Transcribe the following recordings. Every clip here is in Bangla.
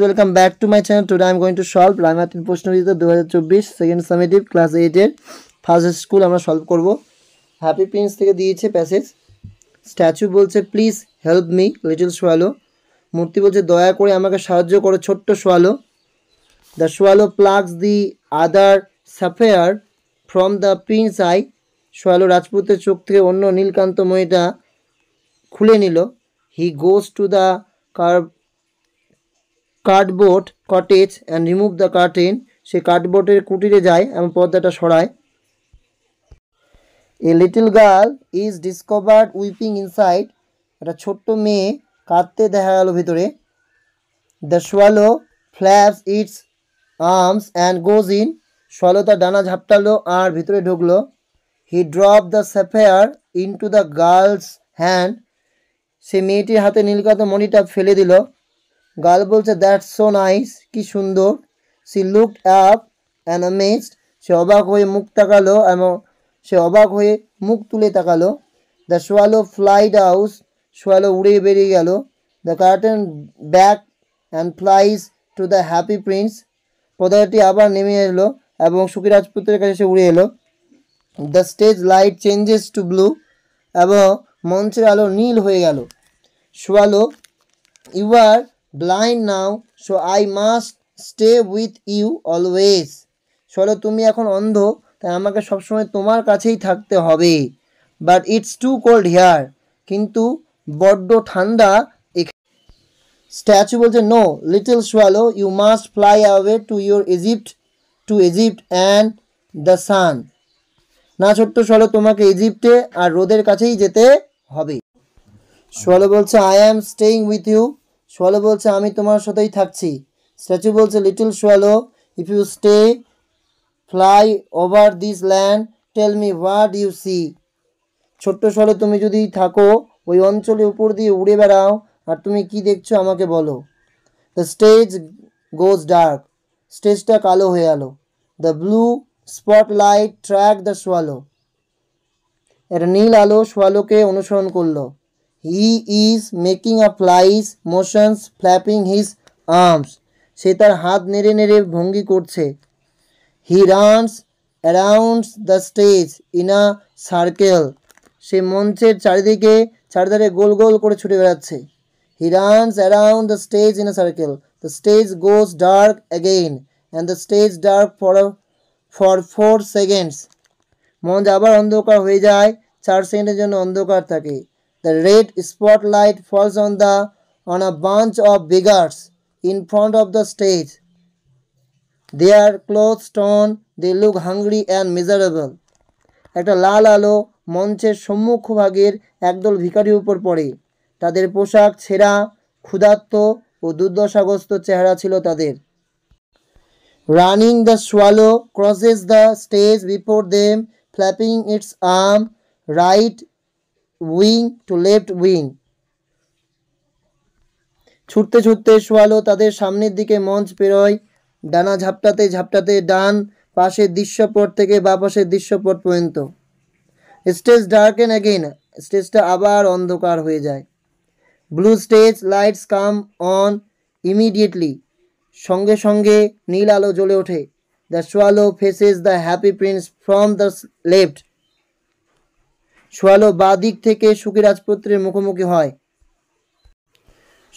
Welcome back to my channel today I am going to solve रामातिन प्रश्न দু হাজার চব্বিশ সেকেন্ড क्लास ক্লাস এইটের ফার্স্ট স্কুল আমরা সলভ করব হ্যাপি প্রিন্স থেকে দিয়েছে প্যাসেজ স্ট্যাচু বলছে please help me little swallow মূর্তি বলছে দয়া করে আমাকে সাহায্য করো ছোট্ট swallow the swallow plucks the other sapphire from the prince eye swallow রাজপুতের চোখ থেকে অন্য নীলকান্ত ময়টা খুলে নিল he goes to the curve cardboard cottage and remove the curtain সে কার্ডবোর্ডের কুটিরে যায় এবং পর্দাটা সরায় a little girl is discovered weeping inside একটা ছোট্ট মেয়ে কাঁদতে দেখা গেল ভিতরে the swallow flaps its arms and goes in swallow তার ডানা ঝাপটালো আর ভিতরে ঢুকলো he drop the sapphire into the girl's hand সে মেয়েটির হাতে নীলকাত মণিটা ফেলে দিল গার্ল বলছে দ্যাটস সো নাইস কি সুন্দর she look up an amazed সে অবাক হয়ে মুখ তাকালো এবং সে অবাক হয়ে মুখ তুলে তাকালো the swallow flies out swallow উড়ে বেরিয়ে গেল the curtain back and flies to the happy prince পদার্থটি আবার নেমে এলো এবং সুখী রাজপুত্রের কাছে সে উড়ে এলো the stage light changes to blue এবং মঞ্চের আলো নীল হয়ে গেল swallow you are blind now so I must stay with you always চলো তুমি এখন অন্ধ তাই আমাকে সবসময় তোমার কাছেই থাকতে হবে but it's too cold here কিন্তু বড্ড ঠান্ডা স্ট্যাচু বলছে no little swallow you must fly away to your Egypt to Egypt and the sun না ছোট্ট সোয়ালো তোমাকে ইজিপ্টে আর রোদের কাছেই যেতে হবে সোয়ালো বলছে I am staying with you swallow বলছে আমি তোমার সাথেই থাকছি স্ট্যাচু বলছে little swallow if you stay fly over this land tell me what you see ছোট্ট স্বরে তুমি যদি থাকো ওই অঞ্চলে উপর দিয়ে উড়ে বেড়াও আর তুমি কি দেখছো আমাকে বলো দ্য স্টেজ গোজ ডার্ক স্টেজটা কালো হয়ে গেল the blue spotlight track the swallow একটা নীল আলো শোয়ালোকে অনুসরণ করলো he is making a flies motions flapping his arms সে তার হাত নেড়ে নেড়ে ভঙ্গি করছে he runs around the stage in a circle সে মঞ্চের চারিদিকে চারিধারে গোল গোল করে ছুটে বেড়াচ্ছে he runs around the stage in a circle the stage goes dark again and the stage dark for for four seconds মঞ্চ আবার অন্ধকার হয়ে যায় চার সেকেন্ডের জন্য অন্ধকার থাকে The red spotlight falls on the on a bunch of beggars in front of the stage. They are clothes torn, they look hungry and miserable. একটা লাল আলো মঞ্চের সম্মুখভাগের একদল ভিকারির উপর পড়ে তাদের পোশাক ছেঁড়া ক্ষুধার্ত ও দুর্দশাগ্রস্ত চেহারা ছিল তাদের running the swallow crosses the stage before them flapping its arm right wing to left wing ছুটতে ছুটতে সোয়ালো তাদের সামনের দিকে মঞ্চ পেরোয় ডানা ঝাপটাতে ঝাপটাতে ডান পাশের দৃশ্যপট থেকে বা পাশের দৃশ্যপট পর্যন্ত স্টেজ ডার্ক এন অ্যাগেন স্টেজটা আবার অন্ধকার হয়ে যায় blue stage lights come on immediately সঙ্গে সঙ্গে নীল আলো জ্বলে ওঠে the swallow faces the happy prince from the left swallow বা দিক থেকে সুখী রাজপুত্রের মুখোমুখি হয়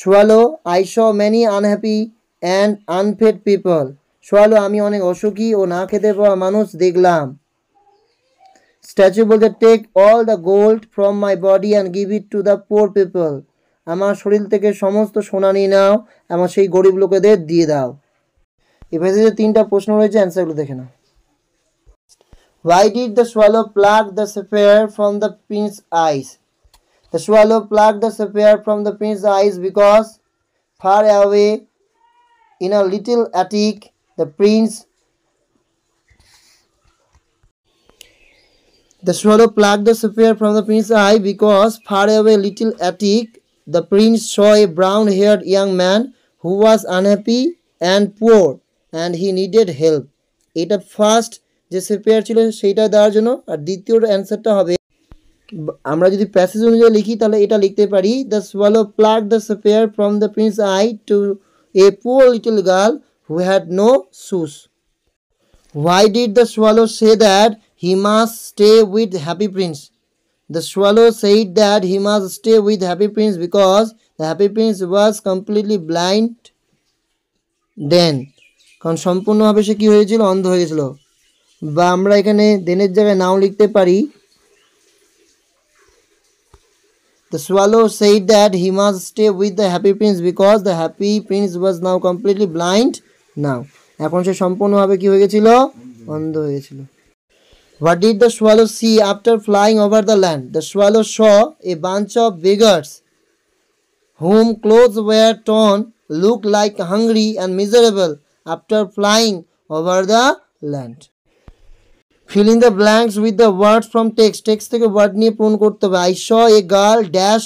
swallow I saw many unhappy and unfed people swallow আমি অনেক অসুখী ও না খেতে পাওয়া মানুষ দেখলাম স্ট্যাচু বলতে take all the gold from my body and give it to the poor people আমার শরীর থেকে সমস্ত সোনা নিয়ে নাও এবং সেই গরিব লোকেদের দিয়ে দাও এভাবে যে তিনটা প্রশ্ন রয়েছে অ্যান্সারগুলো দেখে নাও Why did the swallow pluck the sapphire from the prince's eyes? The swallow plucked the sapphire from the prince's eyes because far away in a little attic the prince The swallow plucked the sapphire from the prince's eye because far away little attic the prince saw a brown-haired young man who was unhappy and poor and he needed help. It at first যে সে পেয়ার ছিল সেইটা দেওয়ার জন্য আর দ্বিতীয় অ্যান্সারটা হবে আমরা যদি প্যাসেজ অনুযায়ী লিখি তাহলে এটা লিখতে পারি the swallow pluck the sapphire from the prince eye to a poor little girl who had no shoes why did the swallow say that he must stay with happy prince the swallow said that he must stay with happy prince because the happy prince was completely blind then কারণ সম্পূর্ণভাবে সে কী হয়েছিল অন্ধ হয়ে গেছিলো বা আমরা এখানে দেনের জায়গায় নাও লিখতে পারি The সোয়ালো said that he must stay with the happy prince because the happy prince was now completely blind now. এখন সে সম্পূর্ণভাবে কি হয়ে গেছিল অন্ধ হয়ে গেছিল what did the swallow see after flying over the land the swallow saw a bunch of beggars whom cloth were torn look like hungry and miserable after flying over the land fill in the blanks with the words from text text থেকে ওয়ার্ড নিয়ে পূরণ করতে হবে I saw a girl dash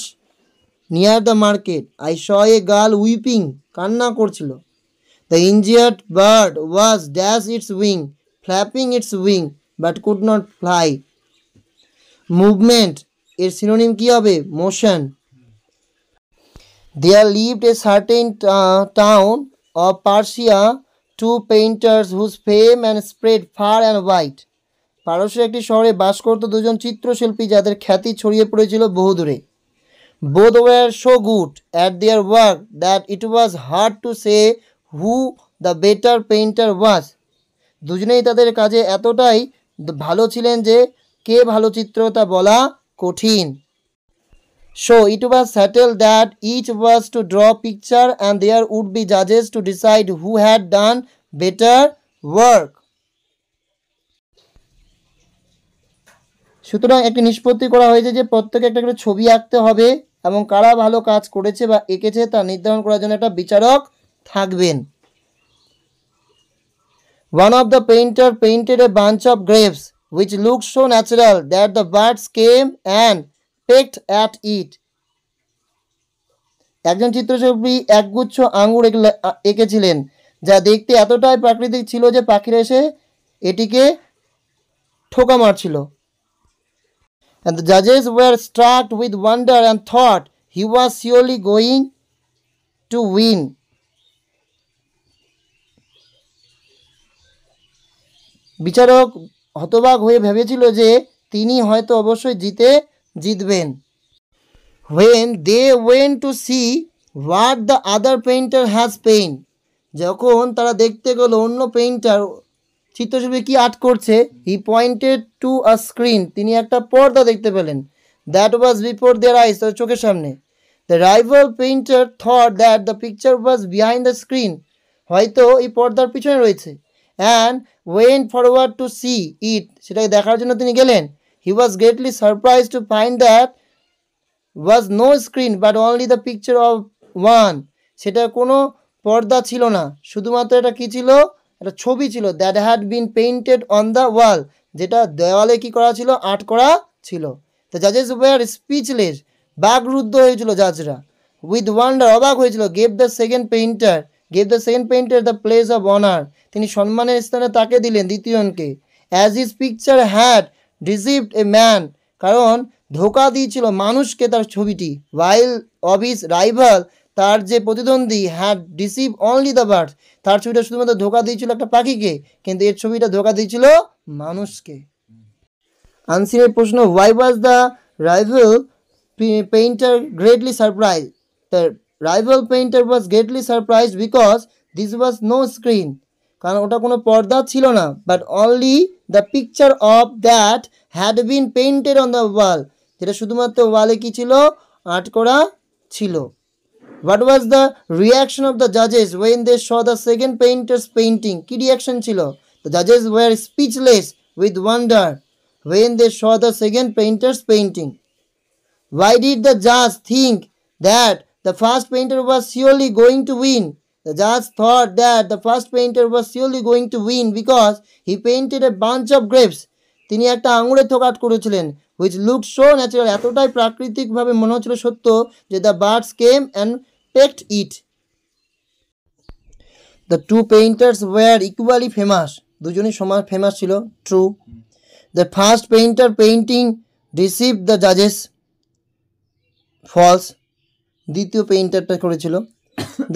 near the market I saw a girl weeping কান্না করছিল the injured bird was dash its wing flapping its wing but could not fly movement এর সিনোনিম কী হবে মোশন আর lived a certain town of Persia two painters whose fame and spread far and white পারস্যের একটি শহরে বাস করত দুজন চিত্রশিল্পী যাদের খ্যাতি ছড়িয়ে পড়েছিল বহুদূরে both were so good at their work that it was hard to say who the better painter was দুজনেই তাদের কাজে এতটাই ভালো ছিলেন যে কে ভালো চিত্র তা বলা কঠিন so it was settle that each was to draw picture and there would be জাজেস to decide who had done better work সুতরাং একটি নিষ্পত্তি করা হয়েছে যে প্রত্যেকে একটা করে ছবি আঁকতে হবে এবং কারা ভালো কাজ করেছে বা এঁকেছে তা নির্ধারণ করার জন্য একটা বিচারক থাকবেন one of the painter painted a bunch of grapes which look so natural that the birds came and pecked at it একজন চিত্রশিল্পী একগুচ্ছ আঙ্গুর এঁকেছিলেন যা দেখতে এতটাই প্রাকৃতিক ছিল যে পাখিরা এসে এটিকে ঠোকা মারছিল And the judges were struck with wonder and thought he was surely going to win. বিচারক হতবাক হয়ে ভেবেছিল যে তিনি হয়তো অবশ্যই জিতে জিতবেন when they went to see what the other painter has paint যখন তারা দেখতে গেল অন্য পেইন্টার চিত্রশিল্পী কি আর্ট করছে he pointed to a screen তিনি একটা পর্দা দেখতে পেলেন দ্যাট ওয়াজ বিফোর দেয়ার আইস তার চোখের সামনে the rival painter thought that the picture was behind the screen হয়তো এই পর্দার পিছনে রয়েছে and went forward to see it সেটাকে দেখার জন্য তিনি গেলেন he was greatly surprise to find that was no screen but only the picture of one সেটা কোনো পর্দা ছিল না শুধুমাত্র এটা কী ছিল একটা ছবি ছিল that had been painted on the wall যেটা দেওয়ালে কি করা ছিল আর্ট করা ছিল তো জাজেস ওয়ার স্পিচলেস বাঘরুদ্ধ হয়েছিল জাজরা উইথ ওয়ান্ডার অবাক হয়েছিল gave the second painter gave the second painter the place of honour তিনি সম্মানের স্থানে তাকে দিলেন দ্বিতীয়জনকে as his picture had deceived a man কারণ ধোকা দিয়েছিল মানুষকে তার ছবিটি ওয়াইল অফ ইস রাইভাল তার যে প্রতিদ্বন্দ্বী had deceive only the bird তার ছবিটা শুধুমাত্র ধোকা দিয়েছিল একটা পাখিকে কিন্তু এর ছবিটা ধোকা দিয়েছিল মানুষকে আনসিনের প্রশ্ন why was the rival painter greatly surprise তার rival painter was greatly surprise because this was no screen কারণ ওটা কোনো পর্দা ছিল না but only the picture of that had been painted on the wall যেটা শুধুমাত্র ওয়ালে কি ছিল আর্ট করা ছিল what was the reaction of the জাজেস when they saw the second painter's painting কী রিয়াকশন ছিল দ্য জাজেস were speechless with wonder when they saw the second painter's painting why did the জাজ think that the first painter was surely going to win The judge thought that the first painter was surely going to win because he painted a bunch of grapes. তিনি একটা আঙুরের থোকাট করেছিলেন হুইচ লুক শো ন্যাচারাল এতটাই প্রাকৃতিকভাবে মনে হচ্ছিল সত্য যে the birds came and respect it. The two painters were equally famous. দুজনেই সমান ফেমাস ছিল true the first painter painting receive the জাজেস ফলস দ্বিতীয় পেইন্টারটা করেছিল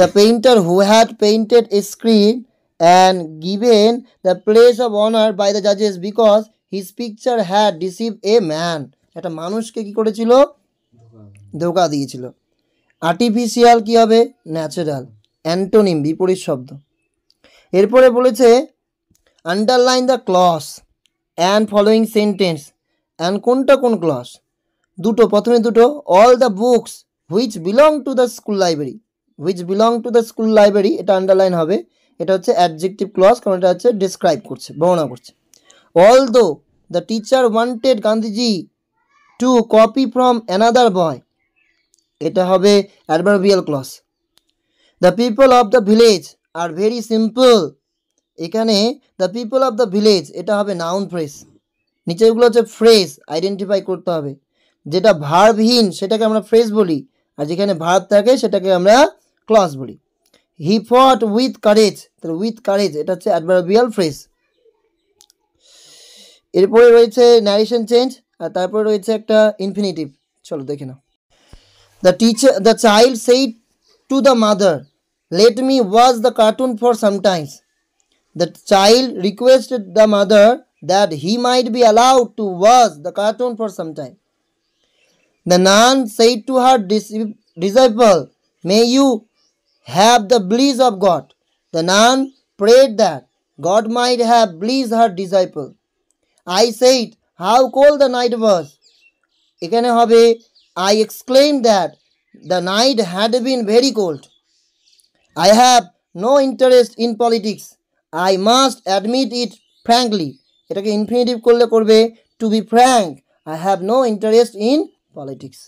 the painter who had painted a screen and given the place of honour by the জাজেস because his picture had receive a man একটা মানুষকে কি করেছিল ধোকা দিয়েছিল আর্টিফিশিয়াল কি হবে ন্যাচারাল অ্যান্টোনিম বিপরীত শব্দ এরপরে বলেছে underline the clause and following sentence and কোনটা কোন ক্লস দুটো প্রথমে দুটো all the books which belong to the school library which belong to the school library এটা আন্ডারলাইন হবে এটা হচ্ছে অ্যাডজেক্টিভ ক্লস কারণ এটা হচ্ছে ডিসক্রাইব করছে বর্ণনা করছে all though the teacher wanted Gandhiji to copy from another boy এটা হবে adverbial clause the people of the village are very simple এখানে the people of the village এটা হবে নাউন ফ্রেস নিচেগুলো হচ্ছে ফ্রেস আইডেন্টিফাই করতে হবে যেটা ভার্বহীন সেটাকে আমরা ফ্রেস বলি আর যেখানে ভার্ব থাকে সেটাকে আমরা ক্লস বলি হি ফট উইথ কারেজ তাহলে উইথ কারেজ এটা হচ্ছে অ্যাডভার্বিয়াল ফ্রেস এরপরে রয়েছে ন্যারেশন চেঞ্জ আর তারপরে রয়েছে একটা ইনফিনিটিভ চলো দেখে নাও The teacher, the child said to the mother, let me watch the cartoon for some time." The child requested the mother that he might be allowed to watch the cartoon for some time. The nun said to her disciple, May you have the bliss of God. The nun prayed that God might have blessed her disciple. I said, How cold the night was. have it. I exclaimed that the night had been very cold. I have no interest in politics. I must admit it frankly. এটাকে ইনফিনিটিভ করলে করবে to be frank I have no interest in politics